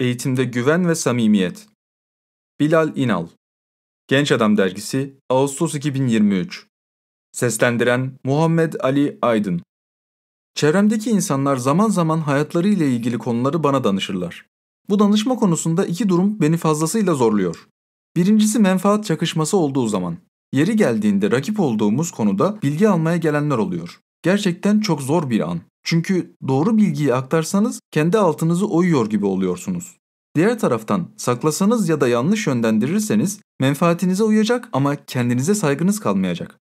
Eğitimde Güven ve Samimiyet Bilal İnal Genç Adam Dergisi Ağustos 2023 Seslendiren Muhammed Ali Aydın Çevremdeki insanlar zaman zaman hayatları ile ilgili konuları bana danışırlar. Bu danışma konusunda iki durum beni fazlasıyla zorluyor. Birincisi menfaat çakışması olduğu zaman. Yeri geldiğinde rakip olduğumuz konuda bilgi almaya gelenler oluyor. Gerçekten çok zor bir an. Çünkü doğru bilgiyi aktarsanız kendi altınızı oyuyor gibi oluyorsunuz. Diğer taraftan saklasanız ya da yanlış yönlendirirseniz menfaatinize uyacak ama kendinize saygınız kalmayacak.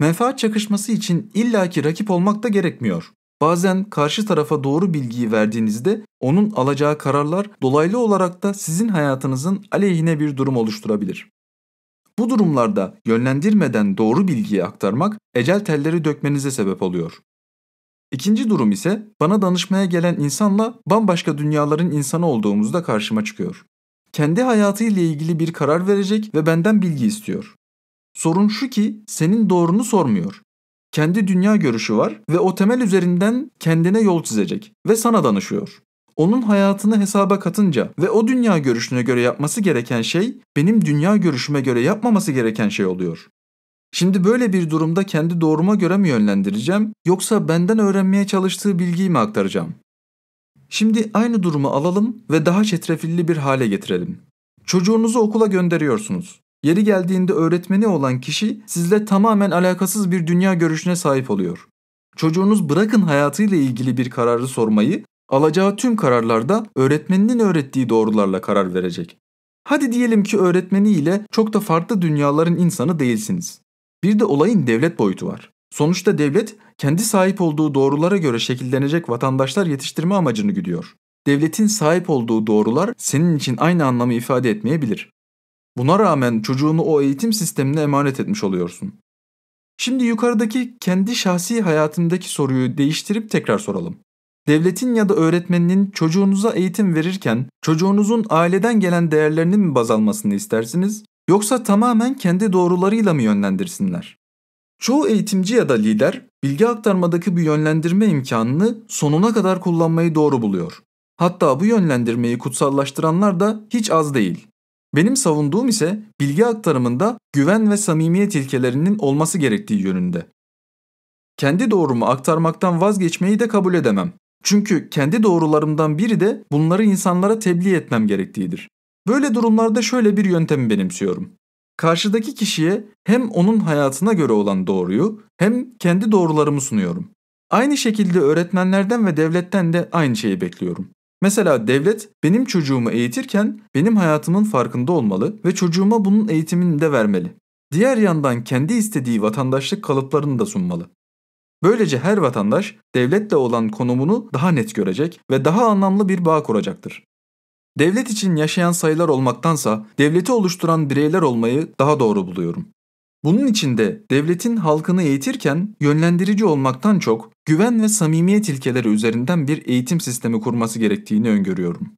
Menfaat çakışması için illaki rakip olmak da gerekmiyor. Bazen karşı tarafa doğru bilgiyi verdiğinizde onun alacağı kararlar dolaylı olarak da sizin hayatınızın aleyhine bir durum oluşturabilir. Bu durumlarda yönlendirmeden doğru bilgiyi aktarmak ecel telleri dökmenize sebep oluyor. İkinci durum ise bana danışmaya gelen insanla bambaşka dünyaların insanı olduğumuzda karşıma çıkıyor. Kendi hayatıyla ilgili bir karar verecek ve benden bilgi istiyor. Sorun şu ki senin doğrunu sormuyor. Kendi dünya görüşü var ve o temel üzerinden kendine yol çizecek ve sana danışıyor. Onun hayatını hesaba katınca ve o dünya görüşüne göre yapması gereken şey benim dünya görüşüme göre yapmaması gereken şey oluyor. Şimdi böyle bir durumda kendi doğruma göre mi yönlendireceğim yoksa benden öğrenmeye çalıştığı bilgiyi mi aktaracağım? Şimdi aynı durumu alalım ve daha çetrefilli bir hale getirelim. Çocuğunuzu okula gönderiyorsunuz. Yeri geldiğinde öğretmeni olan kişi sizle tamamen alakasız bir dünya görüşüne sahip oluyor. Çocuğunuz bırakın hayatıyla ilgili bir kararı sormayı, alacağı tüm kararlarda öğretmeninin öğrettiği doğrularla karar verecek. Hadi diyelim ki öğretmeniyle çok da farklı dünyaların insanı değilsiniz. Bir de olayın devlet boyutu var. Sonuçta devlet kendi sahip olduğu doğrulara göre şekillenecek vatandaşlar yetiştirme amacını güdüyor. Devletin sahip olduğu doğrular senin için aynı anlamı ifade etmeyebilir. Buna rağmen çocuğunu o eğitim sistemine emanet etmiş oluyorsun. Şimdi yukarıdaki kendi şahsi hayatındaki soruyu değiştirip tekrar soralım. Devletin ya da öğretmeninin çocuğunuza eğitim verirken çocuğunuzun aileden gelen değerlerini mi baz almasını istersiniz yoksa tamamen kendi doğrularıyla mı yönlendirsinler? Çoğu eğitimci ya da lider bilgi aktarmadaki bir yönlendirme imkanını sonuna kadar kullanmayı doğru buluyor. Hatta bu yönlendirmeyi kutsallaştıranlar da hiç az değil. Benim savunduğum ise bilgi aktarımında güven ve samimiyet ilkelerinin olması gerektiği yönünde. Kendi doğrumu aktarmaktan vazgeçmeyi de kabul edemem. Çünkü kendi doğrularımdan biri de bunları insanlara tebliğ etmem gerektiğidir. Böyle durumlarda şöyle bir yöntemi benimsiyorum. Karşıdaki kişiye hem onun hayatına göre olan doğruyu hem kendi doğrularımı sunuyorum. Aynı şekilde öğretmenlerden ve devletten de aynı şeyi bekliyorum. Mesela devlet benim çocuğumu eğitirken benim hayatımın farkında olmalı ve çocuğuma bunun eğitimini de vermeli. Diğer yandan kendi istediği vatandaşlık kalıplarını da sunmalı. Böylece her vatandaş devletle olan konumunu daha net görecek ve daha anlamlı bir bağ kuracaktır. Devlet için yaşayan sayılar olmaktansa devleti oluşturan bireyler olmayı daha doğru buluyorum. Bunun için de devletin halkını eğitirken yönlendirici olmaktan çok güven ve samimiyet ilkeleri üzerinden bir eğitim sistemi kurması gerektiğini öngörüyorum.